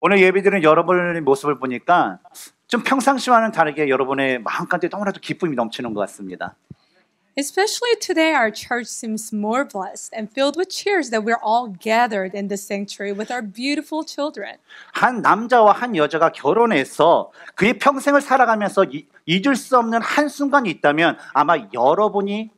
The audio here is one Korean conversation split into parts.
오늘 예배드린 여러분의 모습을 보니까 좀 평상시와는 다르게 여러분의 마음까지 너무나도 기쁨이 넘치는 것 같습니다. Especially today, our church seems more blessed and filled with cheers that we're all gathered in the sanctuary with our beautiful children. 한 남자와 한 여자가 결혼해서 그의 평생을 살아가면서 잊을 수 없는 한 순간이 있다면 아마 여러분이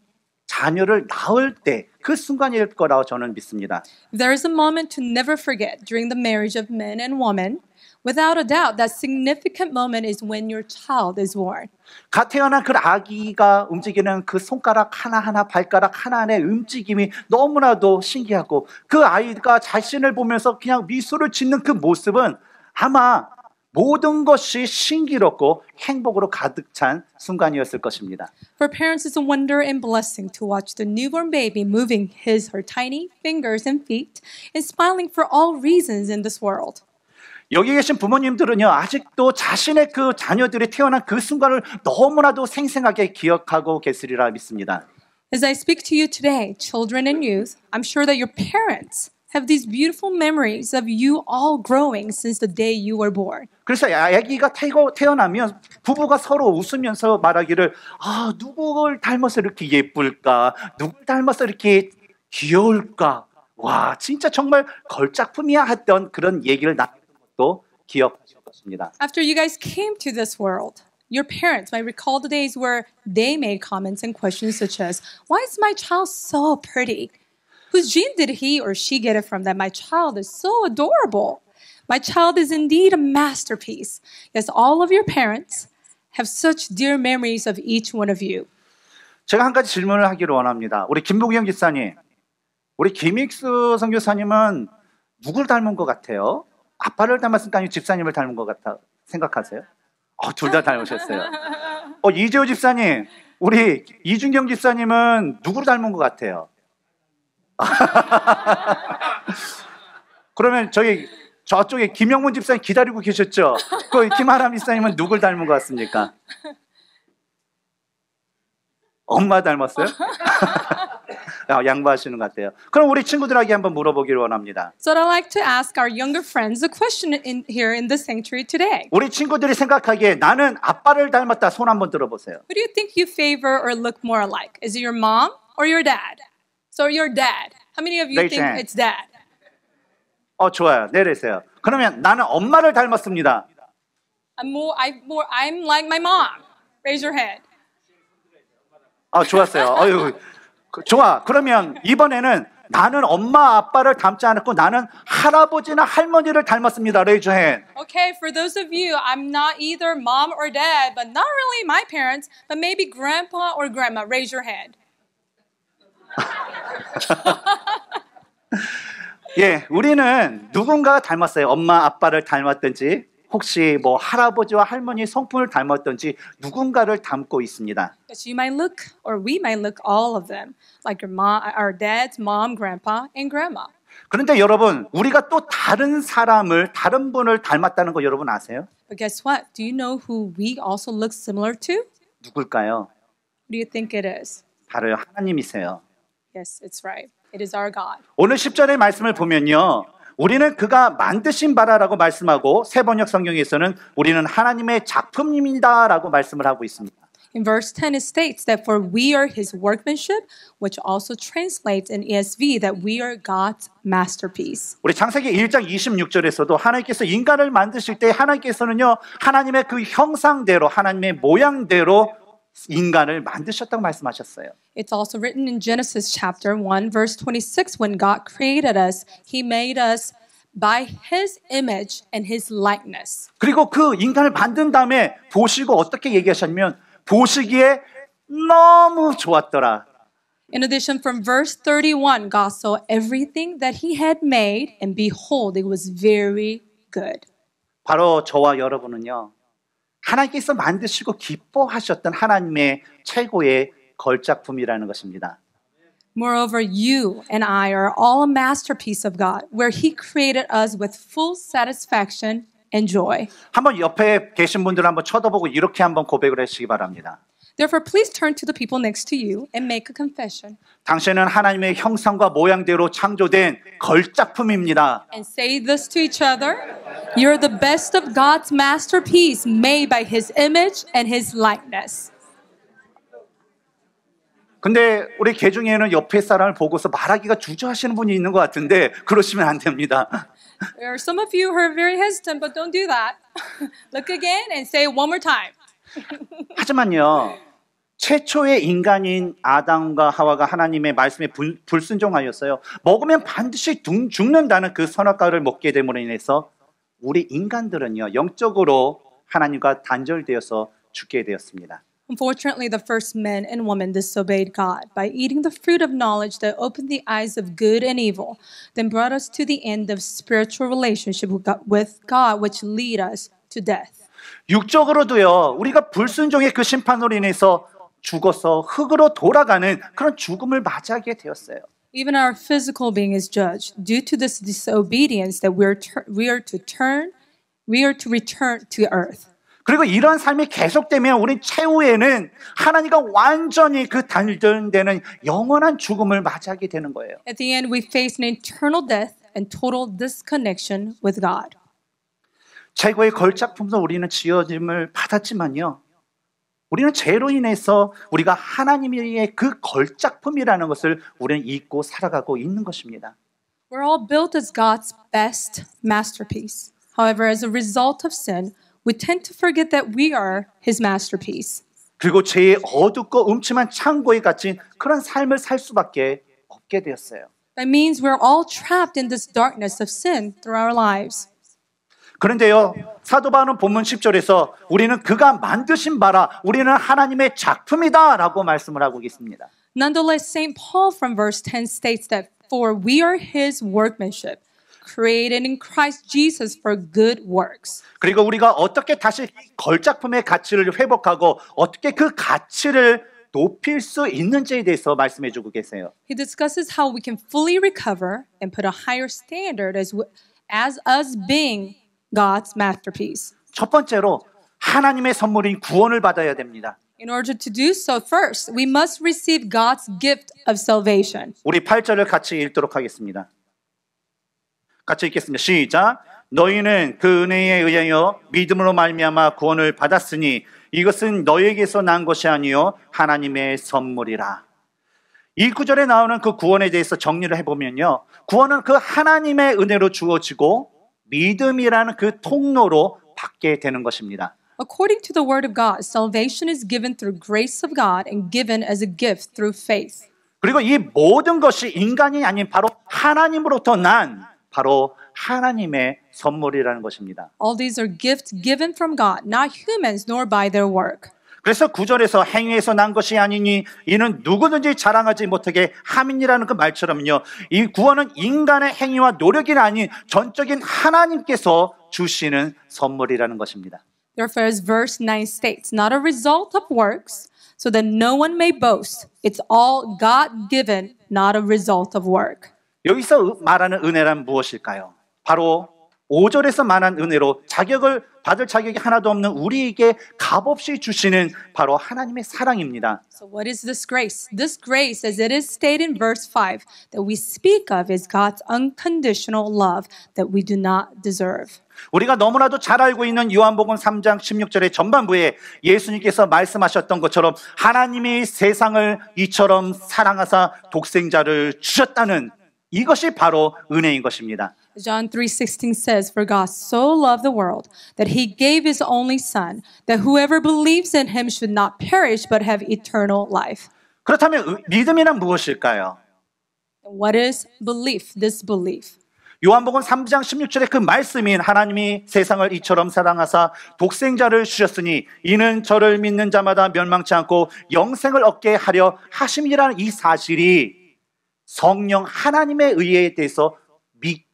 자녀를 낳을 때 그 순간일 거라고 저는 믿습니다. There is a moment to never forget during the marriage of men and women. Without a doubt, that significant moment is when your child is born. 갓 태어난 그 아기가 움직이는 그 손가락 하나하나 발가락 하나하나의 움직임이 너무나도 신기하고 그 아이가 자신을 보면서 그냥 미소를 짓는 그 모습은 아마 모든 것이 신기롭고 행복으로 가득 찬 순간이었을 것입니다. For parents, it's a wonder and blessing to watch the newborn baby moving his or her tiny fingers and feet and smiling for all reasons in this world. 여기 계신 부모님들은요, 아직도 자신의 그 자녀들이 태어난 그 순간을 너무나도 생생하게 기억하고 계시리라 믿습니다. As I speak to you today, children and youth, I'm sure that your parents have these beautiful memories of you all growing since the day you were born. 그래서 아기가 태고, 태어나면 부부가 서로 웃으면서 말하기를 아 누구를 닮아서 이렇게 예쁠까, 누구를 닮아서 이렇게 귀여울까. 와 진짜 정말 걸작품이야 했던 그런 얘기를 나눴던 것도 기억하셨습니다. After you guys came to this world. Your parents might recall the days where they made comments and questions such as, Why is my child so pretty? Whose gene did he or she get it from that my child is so adorable? My child is indeed a masterpiece. Yes, all of your parents have such dear memories of each one of you. 제가 한 가지 질문을 하기를 원합니다. 우리 김복영 기사님, 우리 김익수 선교사님은 누굴 닮은 것 같아요? 아빠를 닮았을까요? 집사님을 닮은 것 같아 생각하세요? 어, 둘다 닮으셨어요. 어, 이재호 집사님, 우리 이준경 집사님은 누구를 닮은 것 같아요? 그러면 저기 저쪽에 김영문 집사님 기다리고 계셨죠? 그 김아람 집사님은 누굴 닮은 것 같습니까? 엄마 닮았어요? 양보하시는 것 같아요. 그럼 우리 친구들에게 한번 물어보기를 원합니다. So I'd like to ask our younger friends a question in, here in the sanctuary today. 우리 친구들이 생각하기에 나는 아빠를 닮았다 손 한번 들어보세요. Who do you think you favor or look more alike? Is it your mom or your dad? So your dad. How many of you think it's dad? 어 좋아요. 내리세요. 그러면 나는 엄마를 닮았습니다. I'm more, I, more, I'm like my mom. Raise your h a n d 아 좋았어요. 어유 좋아. 그러면 이번에는 나는 엄마 아빠를 닮지 않았고 나는 할아버지나 할머니를 닮았습니다. Raise your hand. Okay, for those of you, I'm not either mom or dad, but not really my parents, but maybe grandpa or grandma. Raise your hand. 예, 우리는 누군가 닮았어요. 엄마, 아빠를 닮았든지 혹시 뭐 할아버지와 할머니 성품을 닮았든지 누군가를 닮고 있습니다. You might look, or we might look all of them, like your mom, our dad, mom, grandpa, and grandma. 그런데 여러분, 우리가 또 다른 사람을 다른 분을 닮았다는 거 여러분 아세요? But guess what? Do you know who we also look similar to? 누굴까요? Who do you think it is? 바로 하나님이세요. Yes, it's right. It is our God. 오늘 10절의 말씀을 보면요. 우리는 그가 만드신 바라라고 말씀하고 새 번역 성경에서는 우리는 하나님의 작품입니다라고 말씀을 하고 있습니다. In verse 10 it states that for we are his workmanship which also translates in ESV that we are God's masterpiece. 우리 창세기 1장 26절에서도 하나님께서 인간을 만드실 때 하나님께서는요. 하나님의 그 형상대로 하나님의 모양대로 인간을 만드셨다고 말씀하셨어요. It's also written in Genesis chapter 1 verse 26 when God created us, he made us by his image and his likeness. 그리고 그 인간을 만든 다음에 보시고 어떻게 얘기하셨냐면 보시기에 너무 좋았더라. In addition, from verse 31, God saw everything that he had made, and behold, it was very good. 바로 저와 여러분은요, 하나님께서 만드시고 기뻐하셨던 하나님의 최고의 걸작품이라는 것입니다. Moreover, you and I are all a masterpiece of God, where He created us with full satisfaction and joy. 한번 옆에 계신 분들 한번 쳐다보고 이렇게 한번 고백을 하시기 바랍니다. Therefore, please turn to the people next to you and make a confession. 당신은 하나님의 형상과 모양대로 창조된 걸작품입니다. And say this to each other. You're the best of God's masterpiece made by his image and his likeness. 근데 우리 개 중에는 옆에 사람을 보고서 말하기가 주저하시는 분이 있는 것 같은데 그러시면 안 됩니다. There are some of you who are very hesitant, but don't do that. Look again and say one more time. 하지만요. 최초의 인간인 아담과 하와가 하나님의 말씀에 불, 순종하였어요 먹으면 반드시 죽는다는 그 선악과를 먹게 됨으로 인해서 우리 인간들은요 영적으로 하나님과 단절되어서 죽게 되었습니다. Unfortunately, the first men and women disobeyed God by eating the fruit of knowledge that opened the eyes of good and evil, then brought us to the end of spiritual relationship with God, which lead us to death. 육적으로도요, 우리가 불순종의 그 심판으로 인해서 죽어서 흙으로 돌아가는 그런 죽음을 맞이하게 되었어요. Even our physical being is judged due to this disobedience that we are we are to turn we are to return to earth. 그리고 이러한 삶이 계속되면 우리 최후에는 하나님과 완전히 그 단절되는 영원한 죽음을 맞이하게 되는 거예요. At the end we face an eternal death and total disconnection with God. 최고의 걸작품도 우리는 지어짐을 받았지만요. 우리는 죄로 인해서 우리가 하나님의 그 걸작품이라는 것을 우리는 잊고 살아가고 있는 것입니다. We're all built as God's best masterpiece. However, as a result of sin, we tend to forget that we are his masterpiece. 그리고 죄의 어둡고 음침한 창고에 갇힌 그런 삶을 살 수밖에 없게 되었어요. That means we're all trapped in this darkness of sin through our lives. 그런데요, 사도 바울은 본문 10절에서 우리는 그가 만드신 바라 우리는 하나님의 작품이다라고 말씀을 하고 있습니다. Nonetheless, St. Paul from verse 10 states that for we are his workmanship created in Christ Jesus for good works. 그리고 우리가 어떻게 다시 걸작품의 가치를 회복하고 어떻게 그 가치를 높일 수 있는지에 대해서 말씀해 주고 계세요. He discusses how we can fully recover and put a higher standard as as us being God's masterpiece. 첫 번째로 하나님의 선물인 구원을 받아야 됩니다. In order to do so, first we must receive God's gift of salvation. 우리 8절을 같이 읽도록 하겠습니다. 같이 읽겠습니다. 시작. 너희는 그 은혜에 의하여 믿음으로 말미암아 구원을 받았으니 이것은 너희에게서 난 것이 아니요 하나님의 선물이라. 1구절에 나오는 그 구원에 대해서 정리를 해보면요. 구원은 그 하나님의 은혜로 주어지고 믿음이라는 그 통로로 받게 되는 것입니다. According to the word of God, salvation is given through grace of God and given as a gift through faith. 그리고 이 모든 것이 인간이 아닌 바로 하나님으로부터 난 바로 하나님의 선물이라는 것입니다. All these are gifts given from God, not humans nor by their work. 그래서 구절에서 행위에서 난 것이 아니니 이는 누구든지 자랑하지 못하게 함인이라는 그 말처럼요. 이 구원은 인간의 행위와 노력이 아닌 전적인 하나님께서 주시는 선물이라는 것입니다. Therefore, as verse 9 states, not a result of works, so that no one may boast. It's all God given, not a result of work. 여기서 말하는 은혜란 무엇일까요? 바로 5절에서 말한 은혜로 자격을 받을 자격이 하나도 없는 우리에게 값없이 주시는 바로 하나님의 사랑입니다. So what is this grace? This grace as it is stated in verse 5 that we speak of is God's unconditional love that we do not deserve. 우리가 너무나도 잘 알고 있는 요한복음 3장 16절의 전반부에 예수님께서 말씀하셨던 것처럼 하나님이 세상을 이처럼 사랑하사 독생자를 주셨다는 이것이 바로 은혜인 것입니다. John 3:16 says, "For God so loved the world that he gave his only son, that whoever believes in him should not perish but have eternal life." 그렇다면 믿음이란 무엇일까요? What is belief? This belief. 요한복음 3장 1 6절에그 말씀인 하나님이 세상을 이처럼 사랑하사 독생자를 주셨으니 이는 저를 믿는 자마다 멸망치 않고 영생을 얻게 하려 하심이라는 이 사실이 성령 하나님의 의에 대해서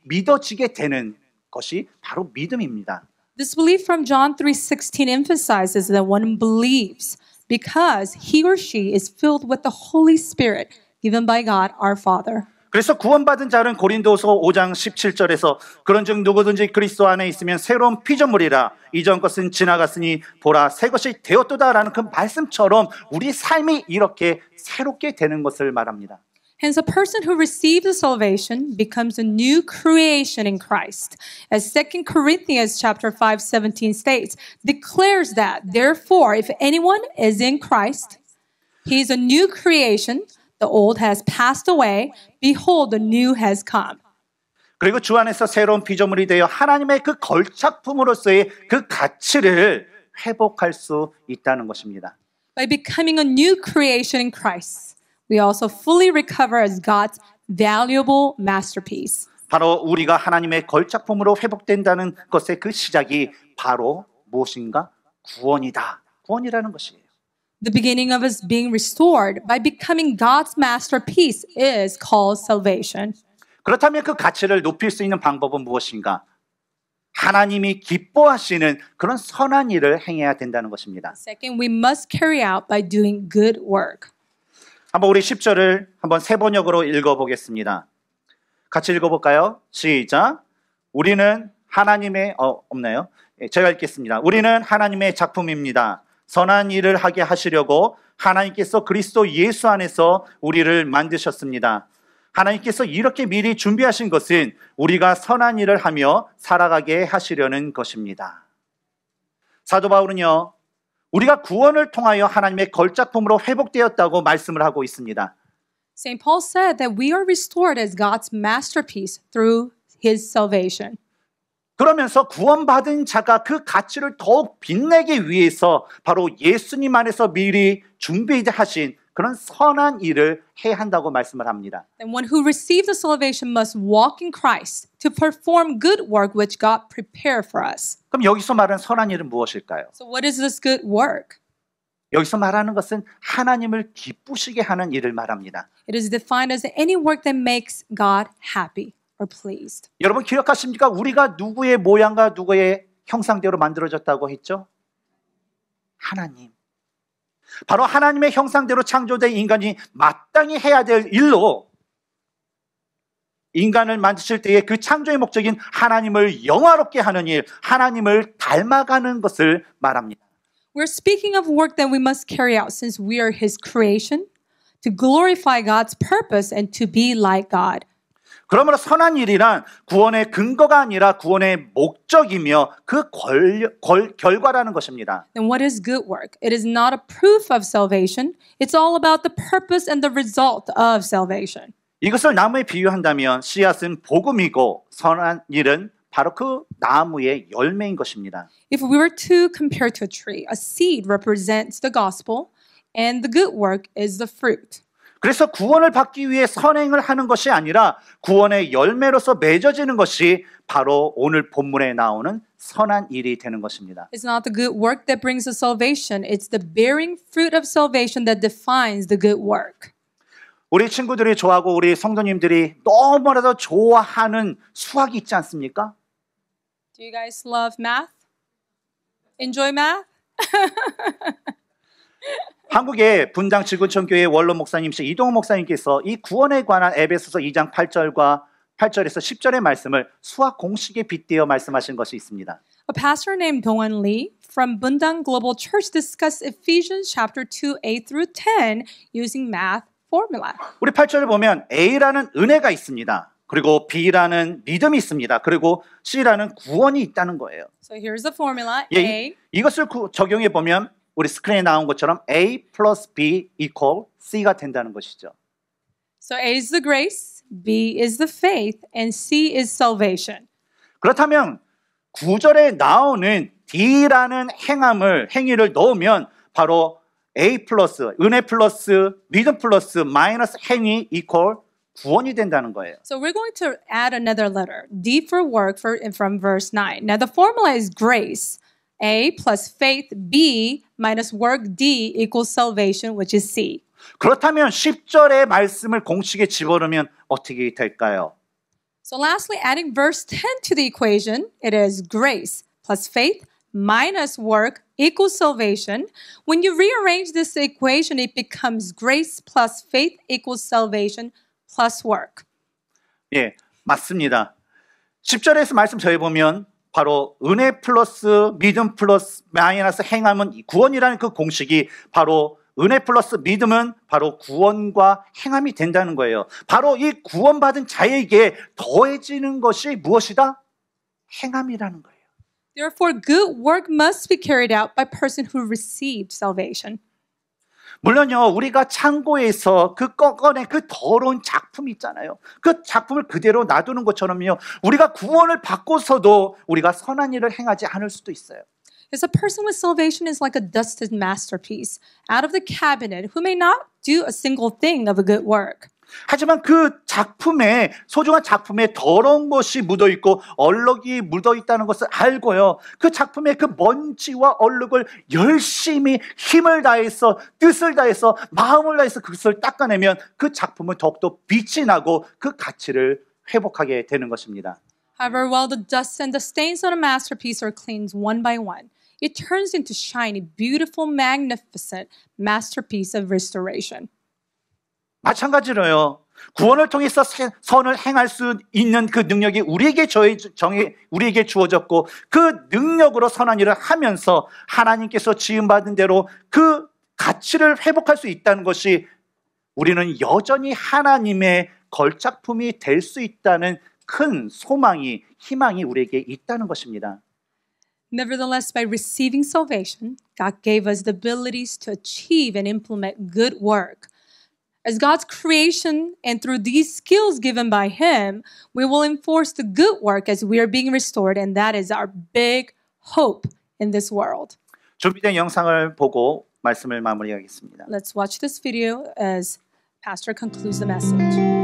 믿어지게 되는 것이 바로 믿음입니다. This belief from John 3:16 emphasizes that one believes because he or she is filled with the Holy Spirit given by God our Father. 그래서 구원받은 자는 고린도서 5장 17절에서 그런즉 누구든지 그리스도 안에 있으면 새로운 피조물이라 이전 것은 지나갔으니 보라 새 것이 되었도다라는 그 말씀처럼 우리 삶이 이렇게 새롭게 되는 것을 말합니다. Hence, a person who receives salvation becomes a new creation in Christ. As 2 Corinthians chapter 5, 17 states, declares that, therefore, if anyone is in Christ, he is a new creation. The old has passed away. Behold, the new has come. 그리고 주 안에서 새로운 피조물이 되어 하나님의 그 걸작품으로서의 그 가치를 회복할 수 있다는 것입니다. By becoming a new creation in Christ we also fully recover as God's valuable masterpiece. 바로 우리가 하나님의 걸작품으로 회복된다는 것의 그 시작이 바로 무엇인가? 구원이다. 구원이라는 것이에요. The beginning of us being restored by becoming God's masterpiece is called salvation. 그렇다면 그 가치를 높일 수 있는 방법은 무엇인가? 하나님이 기뻐하시는 그런 선한 일을 행해야 된다는 것입니다. Second, we must carry out by doing good work. 한번 우리 10절을 한번 세 번역으로 읽어보겠습니다. 같이 읽어볼까요? 시작. 우리는 하나님의, 어, 없나요? 예, 제가 읽겠습니다. 우리는 하나님의 작품입니다. 선한 일을 하게 하시려고 하나님께서 그리스도 예수 안에서 우리를 만드셨습니다. 하나님께서 이렇게 미리 준비하신 것은 우리가 선한 일을 하며 살아가게 하시려는 것입니다. 사도 바울은요, 우리가 구원을 통하여 하나님의 걸작품으로 회복되었다고 말씀을 하고 있습니다. St. Paul said that we are restored as God's masterpiece through his salvation. 그러면서 구원받은 자가 그 가치를 더욱 빛내기 위해서 바로 예수님 안에서 미리 준비하신 그런 선한 일을 해야 한다고 말씀을 합니다. And one who received the salvation must walk in Christ to perform good work which God prepared for us. 그럼 여기서 말하는 선한 일은 무엇일까요? So what is this good work? 여기서 말하는 것은 하나님을 기쁘시게 하는 일을 말합니다. It is defined as any work that makes God happy or pleased. 여러분 기억하십니까? 우리가 누구의 모양과 누구의 형상대로 만들어졌다고 했죠? 하나님. 바로 하나님의 형상대로 창조된 인간이 마땅히 해야 될 일로 인간을 만드실 때에 그 창조의 목적인 하나님을 영화롭게 하는 일, 하나님을 닮아가는 것을 말합니다. We're speaking of work that we must carry out since we are his creation to glorify God's purpose and to be like God. 그러므로 선한 일이란 구원의 근거가 아니라 구원의 목적이며 그 걸, 걸, 결과라는 것입니다. Then what is good work? It is not a proof of salvation. It's all about the purpose and the result of salvation. 이것을 나무에 비유한다면 씨앗은 복음이고 선한 일은 바로 그 나무의 열매인 것입니다. If we were to compare to a tree, a seed represents the gospel and the good work is the fruit. 그래서 구원을 받기 위해 선행을 하는 것이 아니라 구원의 열매로서 맺어지는 것이 바로 오늘 본문에 나오는 선한 일이 되는 것입니다. It's not the good work that brings us salvation. It's the bearing fruit of salvation that defines the good work. 우리 친구들이 좋아하고 우리 성도님들이 너무나도 좋아하는 수학이 있지 않습니까? Do you guys love math? Enjoy math? 한국의 분당 지구촌교회 원로 목사님이 이동호 목사님께서 이 구원에 관한 에베소서 2장 8절과 8절에서 10절의 말씀을 수학 공식에 빗대어 말씀하신 것이 있습니다. A pastor named Dongwon Lee from Bundang Global Church discussed Ephesians chapter 2, 8 through 10 using math formula. 우리 8절을 보면 A라는 은혜가 있습니다. 그리고 B라는 믿음이 있습니다. 그리고 C라는 구원이 있다는 거예요. So here's the formula. 예, A. 이것을 구, 적용해 보면 우리 스크린에 나온 것처럼 A plus B equal C가 된다는 것이죠. So A is the grace, B is the faith, and C is salvation. 그렇다면 구절에 나오는 D라는 행함을 행위를 넣으면 바로 A 플러스 은혜 플러스 믿음 플러스 마이너스 행위 equal 구원이 된다는 거예요. So we're going to add another letter, D for work for, from verse 9. Now the formula is grace. A plus faith B minus work D equals salvation, which is C. 그렇다면 10절의 말씀을 공식에 집어넣으면 어떻게 될까요? So lastly, adding verse 10 to the equation, it is grace plus faith minus work equals salvation. When you rearrange this equation, it becomes grace plus faith equals salvation plus work. 예, 맞습니다. 10절에서 말씀 저희 보면 바로 은혜 플러스 믿음 플러스 마이너스 행함은 구원이라는 그 공식이 바로 은혜 플러스 믿음은 바로 구원과 행함이 된다는 거예요. 바로 이 구원받은 자에게 더해지는 것이 무엇이다? 행함이라는 거예요. Therefore, good work must be carried out by person who received salvation. 물론요, 우리가 창고에서 그 꺼낸 그 더러운 작품 있잖아요. 그 작품을 그대로 놔두는 것처럼요, 우리가 구원을 받고서도 우리가 선한 일을 행하지 않을 수도 있어요. Because a person with salvation is like a dusted masterpiece out of the cabinet who may not do a single thing of a good work. 하지만 그 작품에 소중한 작품에 더러운 것이 묻어 있고 얼룩이 묻어 있다는 것을 알고요. 그 작품의 그 먼지와 얼룩을 열심히 힘을 다해서 뜻을 다해서 마음을 다해서 그것을 닦아내면 그 작품은 더욱더 빛이 나고 그 가치를 회복하게 되는 것입니다. However, while the dust and the stains on a masterpiece are cleansed one by one, it turns into shiny, beautiful, magnificent masterpiece of restoration. 마찬가지로요. 구원을 통해서 선을 행할 수 있는 그 능력이 우리에게 정의 우리에게 주어졌고 그 능력으로 선한 일을 하면서 하나님께서 지음 받은 대로 그 가치를 회복할 수 있다는 것이 우리는 여전히 하나님의 걸작품이 될 수 있다는 큰 소망이 희망이 우리에게 있다는 것입니다. Nevertheless, by receiving salvation, God gave us the abilities to achieve and implement good work. As God's creation and through these skills given by Him, we will enforce the good work as we are being restored, and that is our big hope in this world. 마무리하겠습니다. Let's watch this video as Pastor concludes the message.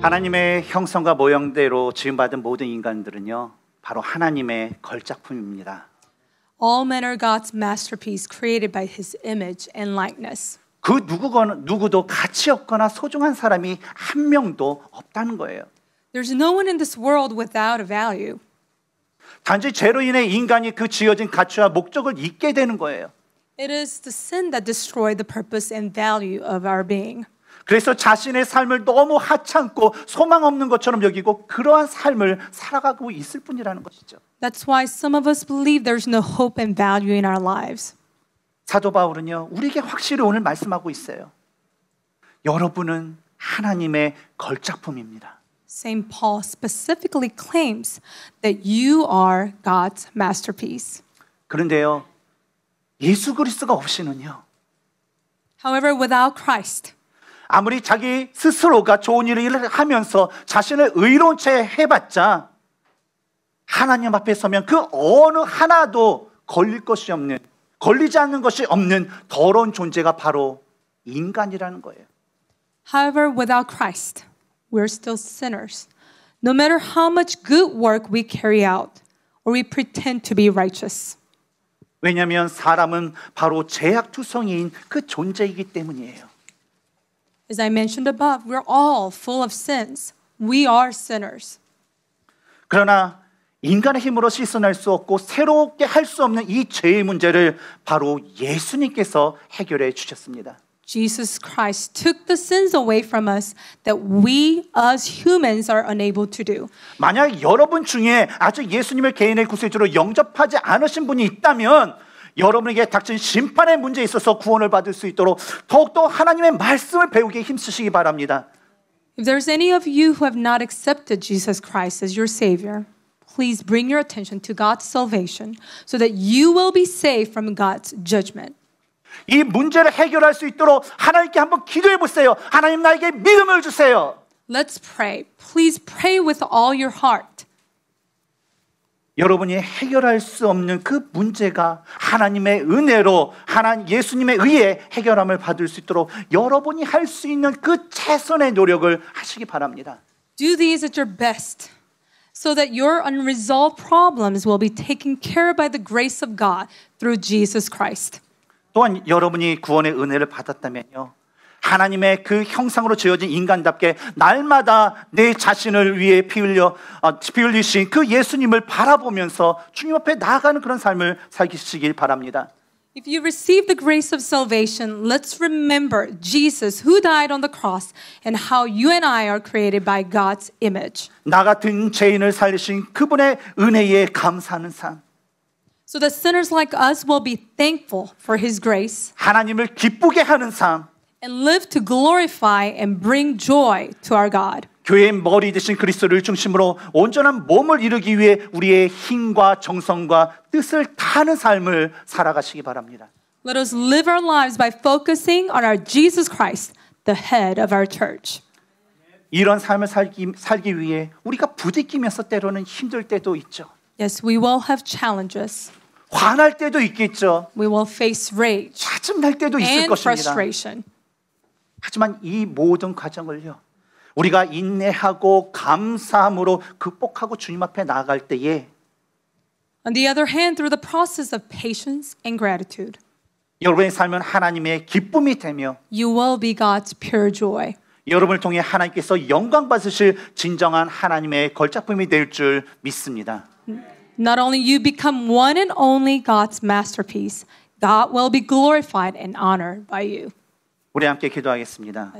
하나님의 형성과 모형대로 지음받은 모든 인간들은요, 바로 하나님의 걸작품입니다. All men are God's masterpiece created by his image and likeness. 그 누구건, 누구도 가치 없거나 소중한 사람이 한 명도 없다는 거예요. There's no one in this world without a value. 단지 죄로 인해 인간이 그 지어진 가치와 목적을 잊게 되는 거예요. It is the sin that destroyed the purpose and value of our being. 그래서 자신의 삶을 너무 하찮고 소망 없는 것처럼 여기고 그러한 삶을 살아가고 있을 뿐이라는 것이죠. That's why some of us believe there's no hope and value in our lives. 사도 바울은요. 우리에게 확실히 오늘 말씀하고 있어요. 여러분은 하나님의 걸작품입니다. Saint Paul specifically claims that you are God's masterpiece. 그런데요. 예수 그리스도가 없이는요. However, without Christ 아무리 자기 스스로가 좋은 일을 하면서 자신을 의로운 채 해봤자 하나님 앞에 서면 그 어느 하나도 걸릴 것이 없는, 걸리지 않는 것이 없는 더러운 존재가 바로 인간이라는 거예요. However, without Christ, we're still sinners. No matter how much good work we carry out or we pretend to be righteous. 왜냐하면 사람은 바로 제약 투성이인그 존재이기 때문이에요. As I mentioned above, we're all full of sins. We are sinners. 그러나 인간의 힘으로 실천할 수 없고 새롭게 할 수 없는 이 죄의 문제를 바로 예수님께서 해결해 주셨습니다. Jesus Christ took the sins away from us that we as humans are unable to do. 만약 여러분 중에 아직 예수님을 개인의 구세주로 영접하지 않으신 분이 있다면 여러분에게 닥친 심판의 문제에 있어서 구원을 받을 수 있도록 더욱더 하나님의 말씀을 배우기에 힘쓰시기 바랍니다. If there's any of you who have not accepted Jesus Christ as your savior, please bring your attention to God's salvation so that you will be saved from God's judgment. 이 문제를 해결할 수 있도록 하나님께 한번 기도해 보세요. 하나님 나에게 믿음을 주세요. Let's pray. Please pray with all your heart. 여러분이 해결할 수 없는 그 문제가 하나님의 은혜로 하나님 예수님에 의해 해결함을 받을 수 있도록 여러분이 할 수 있는 그 최선의 노력을 하시기 바랍니다. Do these at your best. so that your unresolved problems will be taken care of by the grace of God through Jesus Christ. 또한 여러분이 구원의 은혜를 받았다면요. 하나님의 그 형상으로 지어진 인간답게 날마다 내 자신을 위해 피 흘려 어, 피 흘리신 그 예수님을 바라보면서 주님 앞에 나아가는 그런 삶을 살기시길 바랍니다. If you receive the grace of salvation, let's remember Jesus who died on the cross and how you and I are created by God's image. 나 같은 죄인을 살리신 그분의 은혜에 감사하는 삶. So that sinners like us will be thankful for his grace. 하나님을 기쁘게 하는 삶. and live to glorify and bring joy to our God. 교회의 머리 되신 그리스도를 중심으로 온전한 몸을 이루기 위해 우리의 힘과 정성과 뜻을 다하는 삶을 살아가시기 바랍니다. Let us live our lives by focusing on our Jesus Christ, the head of our church. 이런 삶을 살기, 살기 위해 우리가 부딪히면서 때로는 힘들 때도 있죠. Yes, we will have challenges. 화날 때도 있겠죠. We will face rage. 짜증 날 때도 있을 and 것입니다. 하지만 이 모든 과정을요, 우리가 인내하고 감사함으로 극복하고 주님 앞에 나아갈 때에 On the other hand, through the process of patience and gratitude, 여러분의 삶은 하나님의 기쁨이 되며 you will be God's pure joy. 여러분을 통해 하나님께서 영광 받으실 진정한 하나님의 걸작품이 될 줄 믿습니다. Not only you become one and only God's masterpiece, God will be glorified and honored by you. 우리 함께 기도하겠습니다.